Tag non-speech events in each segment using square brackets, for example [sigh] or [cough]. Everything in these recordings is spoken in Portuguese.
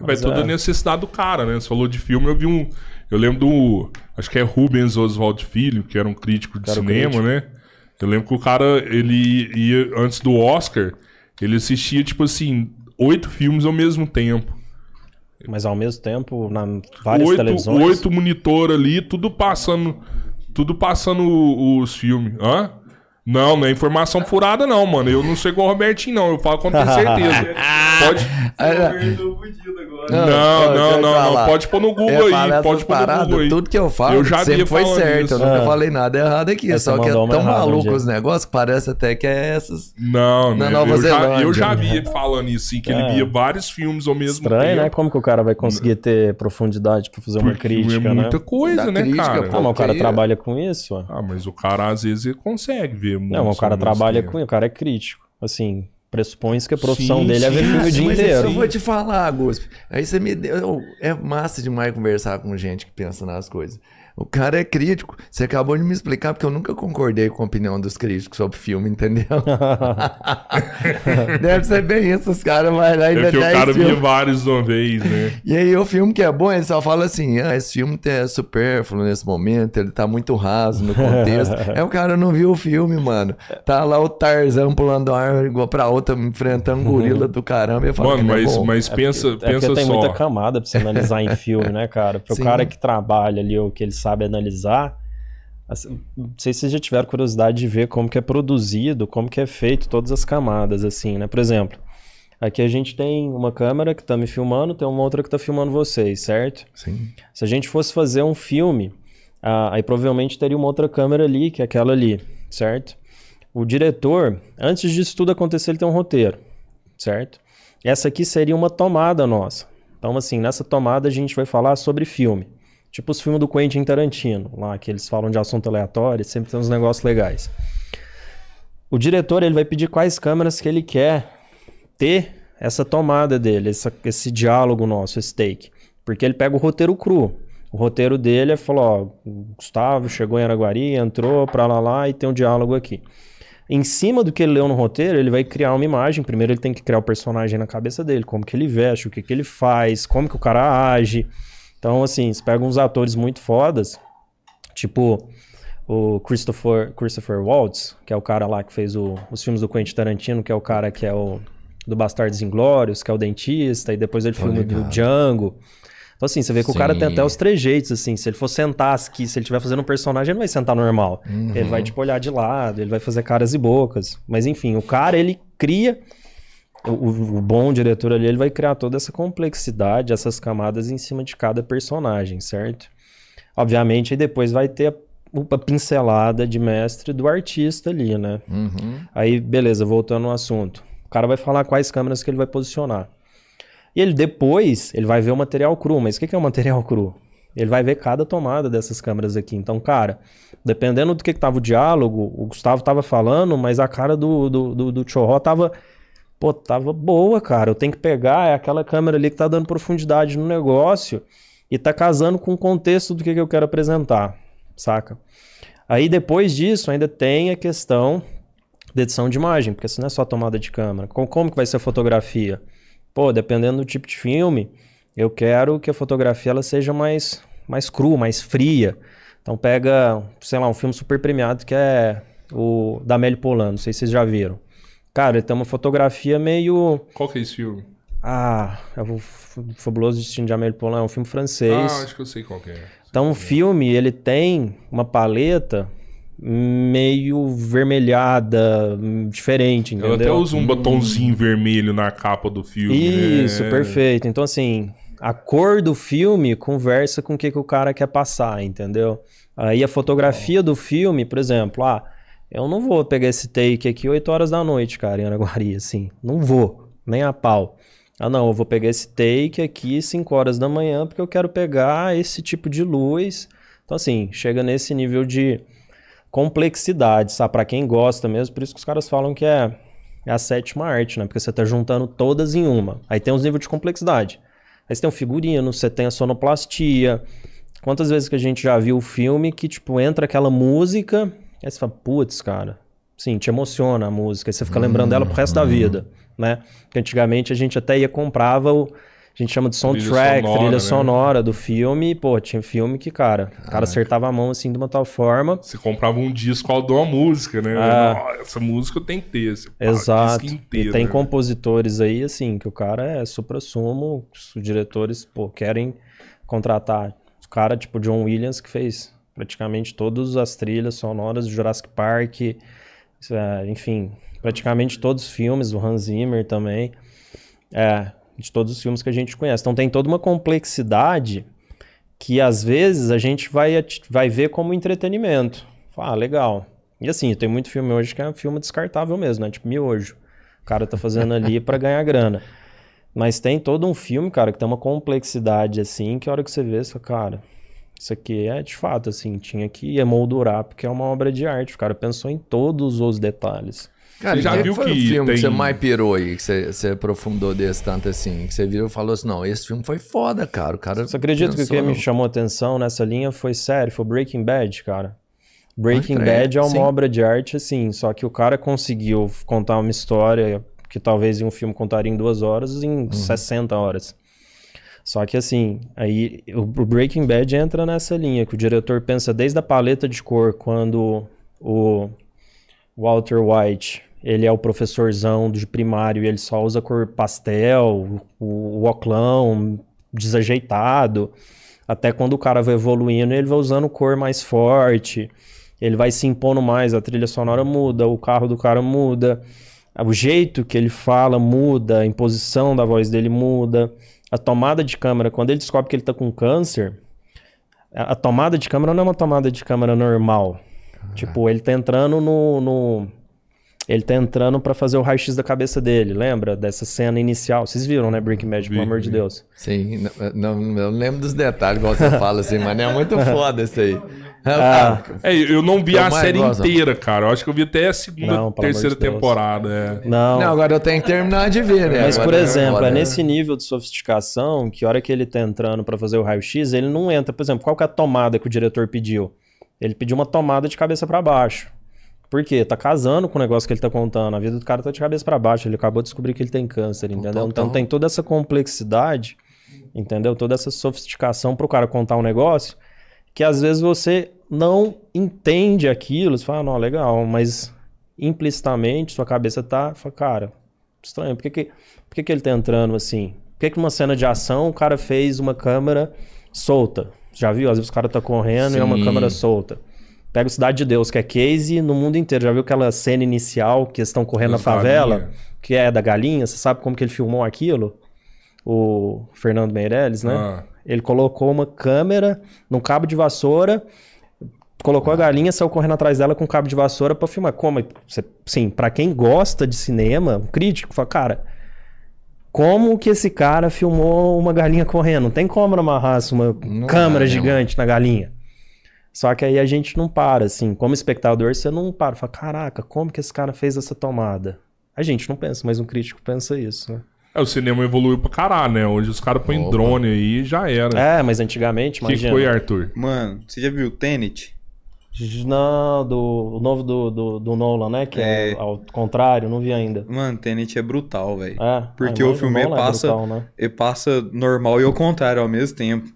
Vai tudo é. necessidade do cara, né? Você falou de filme, eu vi um. Eu lembro do. Acho que é Rubens Oswald Filho, que era um crítico de cinema, crítico. né? Eu lembro que o cara, ele ia, antes do Oscar, ele assistia, tipo assim, oito filmes ao mesmo tempo. Mas ao mesmo tempo, na várias oito, televisões. Oito monitor ali, tudo passando. Tudo passando os filmes. Hã? Não, não é informação furada, não, mano. Eu não sei com o Robertinho, não. Eu falo com [laughs] certeza. [laughs] Pode. Não, não, não, não, não, Pode pôr no Google aí. Pode pôr parada, no Google aí. Tudo que eu falo eu já sempre foi certo. Isso. Eu nunca é. falei nada errado aqui. Essa só que é tão maluco um os negócios parece até que é essas. Não, na não. Né, Nova eu, Zelândia. Já, eu já né? vi ele falando isso, sim, que é. ele via vários filmes ao mesmo Estranho, né? tempo. Estranho, né? Como que o cara vai conseguir hum. ter profundidade pra fazer uma Porque é crítica, é muita né? coisa, da né, crítica, cara? Pô, ah, mas o cara trabalha com isso. Ah, mas o cara às vezes consegue ver muito. Não, o cara trabalha com isso. O cara é crítico. Assim, pressupõe que a profissão sim, dele é ver filme o dia inteiro. Eu vou te falar, Guspe. Aí você me deu. É massa demais conversar com gente que pensa nas coisas. O cara é crítico. Você acabou de me explicar, porque eu nunca concordei com a opinião dos críticos sobre filme, entendeu? [laughs] Deve ser bem isso, os caras vai lá e é vê 10 o cara viu vários de uma vez, né? E aí o filme que é bom, ele só fala assim, ah, esse filme tá, é supérfluo nesse momento, ele tá muito raso no contexto. [laughs] é o cara não viu o filme, mano. Tá lá o Tarzan pulando uma árvore igual pra outra, enfrentando um gorila do caramba. E fala mano, é mas, é mas pensa, é porque, pensa é só. tem muita camada pra você analisar em filme, né, cara? Pro [laughs] Sim. cara que trabalha ali, ou que ele sabe analisar. Assim, não sei se vocês já tiveram curiosidade de ver como que é produzido, como que é feito todas as camadas, assim, né? Por exemplo, aqui a gente tem uma câmera que está me filmando, tem uma outra que está filmando vocês, certo? Sim. Se a gente fosse fazer um filme, ah, aí provavelmente teria uma outra câmera ali, que é aquela ali, certo? O diretor, antes disso tudo acontecer, ele tem um roteiro, certo? Essa aqui seria uma tomada nossa. Então, assim, nessa tomada a gente vai falar sobre filme. Tipo os filmes do Quentin Tarantino, lá que eles falam de assunto aleatório, e sempre tem uns negócios legais. O diretor ele vai pedir quais câmeras que ele quer ter essa tomada dele, essa, esse diálogo nosso, esse take. Porque ele pega o roteiro cru. O roteiro dele é falou: ó, Gustavo chegou em Araguari, entrou pra lá lá e tem um diálogo aqui. Em cima do que ele leu no roteiro, ele vai criar uma imagem. Primeiro ele tem que criar o personagem na cabeça dele, como que ele veste, o que que ele faz, como que o cara age. Então, assim, você pega uns atores muito fodas, tipo o Christopher, Christopher Waltz, que é o cara lá que fez o, os filmes do Quentin Tarantino, que é o cara que é o do Bastardos Inglórios, que é o dentista, e depois ele foi filma do Django. Então, assim, você vê que Sim. o cara tem até os trejeitos, assim. Se ele for sentar aqui, se ele estiver fazendo um personagem, ele não vai sentar normal. Uhum. Ele vai, tipo, olhar de lado, ele vai fazer caras e bocas. Mas, enfim, o cara, ele cria o, o, bom diretor ali ele vai criar toda essa complexidade, essas camadas em cima de cada personagem, certo? Obviamente, aí depois vai ter a, a pincelada de mestre do artista ali, né? Uhum. Aí, beleza, voltando ao assunto. O cara vai falar quais câmeras que ele vai posicionar. E ele depois, ele vai ver o material cru. Mas o que, que é o material cru? Ele vai ver cada tomada dessas câmeras aqui. Então, cara, dependendo do que, que tava o diálogo, o Gustavo tava falando, mas a cara do, do, do, do Chorró tava Pô, tava boa, cara. Eu tenho que pegar é aquela câmera ali que tá dando profundidade no negócio e tá casando com o contexto do que, que eu quero apresentar, saca? Aí depois disso ainda tem a questão de edição de imagem, porque isso não é só tomada de câmera. Como, como que vai ser a fotografia? Pô, dependendo do tipo de filme, eu quero que a fotografia ela seja mais, mais crua, mais fria. Então pega, sei lá, um filme super premiado que é o da Amélie Polan. não sei se vocês já viram. Cara, ele tem uma fotografia meio. Qual que é esse filme? Ah, é o Fabuloso Destino de Amélie Poulain, é um filme francês. Ah, acho que eu sei qual que é. então, o é. filme, ele tem uma paleta meio vermelhada, diferente, entendeu? Eu até usa um batonzinho vermelho na capa do filme. Né? Isso, perfeito. Então, assim, a cor do filme conversa com o que, que o cara quer passar, entendeu? Aí a fotografia do filme, por exemplo, ah, eu não vou pegar esse take aqui 8 horas da noite, cara, em Araguari, assim. Não vou, nem a pau. Ah, não, eu vou pegar esse take aqui 5 horas da manhã porque eu quero pegar esse tipo de luz. Então, assim, chega nesse nível de complexidade, sabe? Para quem gosta mesmo, por isso que os caras falam que é, é a sétima arte, né? Porque você tá juntando todas em uma. Aí tem os níveis de complexidade. Aí você tem o figurino, você tem a sonoplastia. Quantas vezes que a gente já viu o filme que, tipo, entra aquela música Aí você fala, putz, cara. Sim, te emociona a música. Aí você fica lembrando dela pro resto da uhum. vida, né? Porque antigamente a gente até ia comprava o... A gente chama de soundtrack, trilha sonora, trilha né? sonora né? do filme. Pô, tinha filme que, cara, o cara acertava a mão assim de uma tal forma. Você comprava um disco ao de uma música, né? É. Essa música tem que ter. Você Exato. Inteiro, e tem né? compositores aí, assim, que o cara é supra-sumo, os diretores, pô, querem contratar. O cara, tipo, John Williams, que fez praticamente todas as trilhas sonoras do Jurassic Park, é, enfim, praticamente todos os filmes, do Hans Zimmer também, é, de todos os filmes que a gente conhece. Então tem toda uma complexidade que às vezes a gente vai, vai ver como entretenimento. Ah, legal. E assim, tem muito filme hoje que é um filme descartável mesmo, né? Tipo miojo. O cara tá fazendo ali [laughs] para ganhar grana. Mas tem todo um filme, cara, que tem uma complexidade assim, que a hora que você vê, você cara, isso aqui é de fato, assim, tinha que emoldurar, porque é uma obra de arte. O cara pensou em todos os detalhes. Cara, você já viu foi que o filme tem... que você mais pirou aí, que você, você aprofundou desse tanto assim, que você viu e falou assim, não, esse filme foi foda, cara. O cara Você acredita que o que me chamou atenção nessa linha foi sério, foi Breaking Bad, cara. Breaking ah, Bad é uma Sim. obra de arte, assim, só que o cara conseguiu contar uma história que talvez um filme contaria em duas horas, em uhum. 60 horas. Só que assim, aí o Breaking Bad entra nessa linha, que o diretor pensa desde a paleta de cor, quando o Walter White, ele é o professorzão de primário e ele só usa cor pastel, o, o oclão, desajeitado, até quando o cara vai evoluindo, ele vai usando cor mais forte, ele vai se impondo mais, a trilha sonora muda, o carro do cara muda, o jeito que ele fala muda, a imposição da voz dele muda a tomada de câmera, quando ele descobre que ele está com câncer, a, tomada de câmera não é uma tomada de câmera normal. Ah. Tipo, ele está entrando no, no, ele tá entrando para fazer o raio-x da cabeça dele, lembra? Dessa cena inicial. Vocês viram, né, Breaking Bad, pelo amor de Deus. Sim, não, não, lembro dos detalhes, igual você fala assim, mas é muito foda isso aí. Ah, é, eu não vi é a série inteira, cara. Eu acho que eu vi até a segunda, não, terceira de temporada. É. Não. não, agora eu tenho que terminar de ver, né? Mas, agora por é exemplo, é né? nesse nível de sofisticação que a hora que ele tá entrando para fazer o raio-x, ele não entra. Por exemplo, qual que é a tomada que o diretor pediu? Ele pediu uma tomada de cabeça para baixo. Por quê? Tá casando com o negócio que ele tá contando. A vida do cara tá de cabeça para baixo. Ele acabou de descobrir que ele tem câncer, então entendeu? Então, então tem toda essa complexidade, entendeu? Toda essa sofisticação pro cara contar um negócio que às vezes você não entende aquilo. Você fala, não, legal, mas implicitamente sua cabeça tá, fala, cara, estranho. Por que que, por que que ele tá entrando assim? Por que que numa cena de ação o cara fez uma câmera solta? Já viu? Às vezes o cara tá correndo Sim. e é uma câmera solta. Pega o Cidade de Deus, que é Casey no mundo inteiro. Já viu aquela cena inicial que eles estão correndo na favela? Galinha. Que é da galinha. Você sabe como que ele filmou aquilo? O Fernando Meirelles, né? Ah. Ele colocou uma câmera num cabo de vassoura, colocou ah. a galinha, saiu correndo atrás dela com um cabo de vassoura para filmar. Como? Sim, para quem gosta de cinema, um crítico, fala, cara, como que esse cara filmou uma galinha correndo? Não tem como amarrar uma não câmera é, gigante na galinha. Só que aí a gente não para, assim, como espectador, você não para, fala, caraca, como que esse cara fez essa tomada? A gente não pensa, mas um crítico pensa isso, né? É, o cinema evoluiu pra caralho, né? Hoje os caras põem drone aí e já era. É, mas antigamente, imagina. que foi, Arthur? Mano, você já viu o Tenet? Não, do o novo do, do, do, Nolan, né? Que é... é ao contrário, não vi ainda. Mano, Tenet é brutal, velho. É, Porque é, o filme é passa, é brutal, né? passa normal e ao contrário ao mesmo tempo.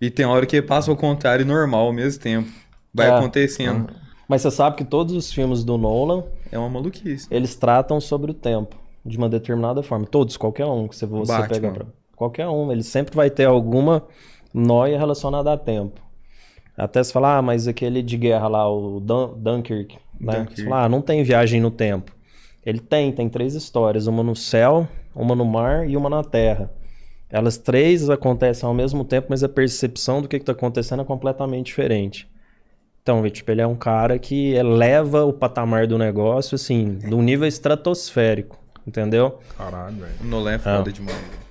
E tem hora que passa o contrário normal ao mesmo tempo. Vai é. acontecendo. Uhum. Mas você sabe que todos os filmes do Nolan. É uma maluquice. Eles tratam sobre o tempo. De uma determinada forma. Todos, qualquer um que você, você pegar, pega pra. Qualquer um. Ele sempre vai ter alguma noia relacionada a tempo. Até se falar, ah, mas aquele de guerra lá, o Dun Dunkirk, né? Dunkirk. Você fala, ah, não tem viagem no tempo. Ele tem, tem três histórias: uma no céu, uma no mar e uma na terra elas três acontecem ao mesmo tempo, mas a percepção do que está acontecendo é completamente diferente. Então, tipo, ele é um cara que eleva o patamar do negócio, assim, do nível estratosférico, entendeu? Caralho, velho. O Nolé é foda ah. demais.